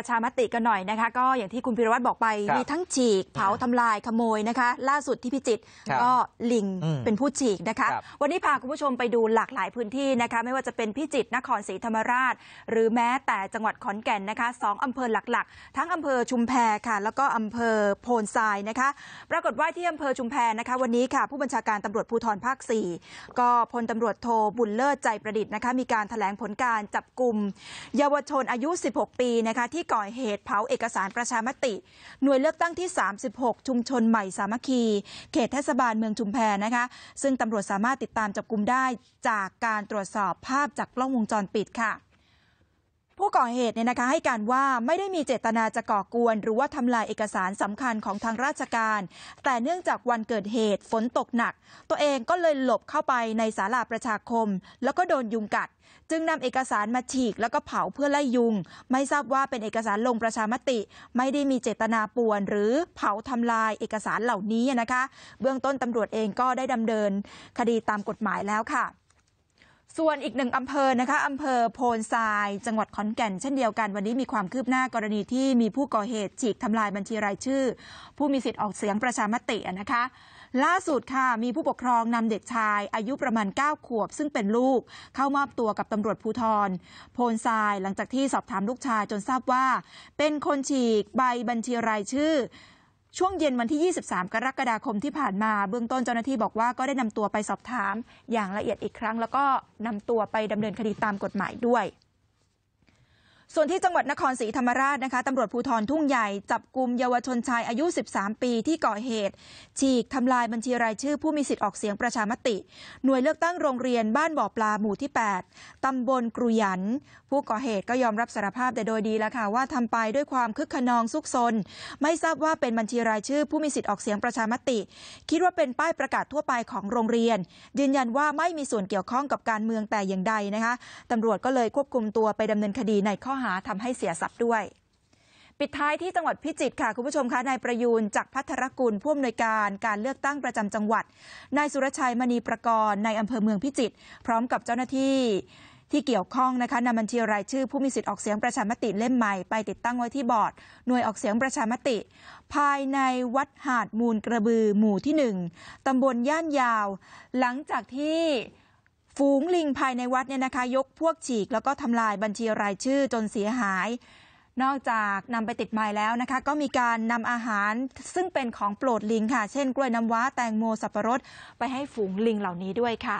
ประชามติกันหน่อยนะคะก็อย่างที่คุณพิรวัตรบอกไป มีทั้งฉีก เผาทำลายขโมยนะคะ ล่าสุดที่พิจิตรก็ลิงเป็นผู้ฉีกนะคะวันนี้พาคุณผู้ชมไปดูหลากหลายพื้นที่นะคะไม่ว่าจะเป็นพิจิตรนครศรีธรรมราช หรือแม้แต่จังหวัดขอนแก่นนะคะสองอำเภอหลักๆ ทั้งอำเภอชุมแพค่ะแล้วก็อำเภอโพนทรายนะคะปรากฏว่าที่อำเภอชุมแพนะคะวันนี้ค่ะผู้บัญชาการตำรวจภูธรภาค4ก็พลตำรวจโทบุญเลิศใจประดิษฐ์นะคะมีการแถลงผลการจับกลุ่ม เยาวชนอายุ 16 ปีนะคะที่ก่อเหตุเผาเอกสารประชามติ หน่วยเลือกตั้งที่ 36 ชุมชนใหม่สามัคคี เขตเทศบาลเมืองชุมแพนะคะ ซึ่งตำรวจสามารถติดตามจับกลุ่มได้ จากการตรวจสอบภาพจากกล้องวงจรปิดค่ะผู้ก่อเหตุเนี่ยนะคะให้การว่าไม่ได้มีเจตนาจะก่อกวน หรือว่าทำลายเอกสารสำคัญของทางราชการ แต่เนื่องจากวันเกิดเหตุ ฝนตกหนัก ตัวเองก็เลยหลบเข้าไปในศาลาประชาคม แล้วก็โดนยุงกัด จึงนำเอกสารมาฉีกแล้วก็เผาเพื่อไล่ยุง ไม่ทราบว่าเป็นเอกสารลงประชามติ ไม่ได้มีเจตนาป่วน หรือเผาทำลายเอกสารเหล่านี้นะคะ เบื้องต้นตำรวจเองก็ได้ดำเนิน คดีตามกฎหมายแล้วค่ะส่วนอีกหนึ่งอำเภอนะคะอำเภอโพนทราย จังหวัดขอนแก่น เช่นเดียวกัน วันนี้มีความคืบหน้ากรณีที่มีผู้ก่อเหตุฉีกทำลายบัญชีรายชื่อ ผู้มีสิทธิ์ออกเสียงประชามตินะคะ ล่าสุดค่ะ มีผู้ปกครองนำเด็กชาย อายุประมาณ9ขวบ ซึ่งเป็นลูกเข้ามอบตัวกับตำรวจภูธร โพนทราย หลังจากที่สอบถามลูกชายจนทราบว่า เป็นคนฉีกใบบัญชีรายชื่อช่วงเย็นวันที่ 23 กรกฎาคมที่ผ่านมาเบื้องต้นเจ้าหน้าที่บอกว่าก็ได้นำตัวไปสอบถามอย่างละเอียดอีกครั้ง แล้วก็นำตัวไปดำเนินคดีตามกฎหมายด้วยส่วนที่จังหวัดนครศรีธรรมราชนะคะตำรวจภูทรทุ่งใหญ่ จับกลุ่มเยาวชนชายอายุ 13 ปีที่ก่อเหตุ ฉีกทำลายบัญชีรายชื่อผู้มีสิทธิ์ออกเสียงประชามติ หน่วยเลือกตั้งโรงเรียนบ้านบ่อปลาหมู่ที่ 8 ตำบลกรุยัน ผู้ก่อเหตุก็ยอมรับสารภาพ แต่โดยดีแล้วค่ะว่าทำไปด้วยความคึกขนองซุกซน ไม่ทราบว่าเป็นบัญชีรายชื่อผู้มีสิทธิ์ออกเสียงประชามติ คิดว่าเป็นป้ายประกาศทั่วไปของโรงเรียน ยืนยันว่าไม่มีส่วนเกี่ยวข้องกับการเมืองแต่อย่างใดนะคะตำรวจก็เลยควบคุมตัวไปดำเนินคดีในข้อหาทำให้เสียทรัพย์ด้วย ปิดท้ายที่จังหวัดพิจิตรค่ะ คุณผู้ชมคะนายประยูนจากพัทรกุลผู้อำนวยการการเลือกตั้งประจำจังหวัดนายสุรชัยมณีประกรณ์ ในอำเภอเมืองพิจิตรพร้อมกับเจ้าหน้าที่ ที่เกี่ยวข้องนะคะนำบัญชีรายชื่อผู้มีสิทธิ์ออกเสียงประชามติเล่มใหม่ไปติดตั้งไว้ที่บอร์ดหน่วยออกเสียงประชามติ ภายในวัดหาดมูลกระบือหมู่ที่ 1 ตำบลย่านยาว หลังจากที่ฝูงลิงภายในวัดเนี่ยนะคะ ยกพวกฉีกแล้วก็ทำลายบัญชีรายชื่อจนเสียหาย นอกจากนำไปติดไม้แล้วนะคะ ก็มีการนำอาหารซึ่งเป็นของโปรดลิงค่ะ เช่นกล้วยน้ำว้าแตงโมสับปะรดไปให้ฝูงลิงเหล่านี้ด้วยค่ะ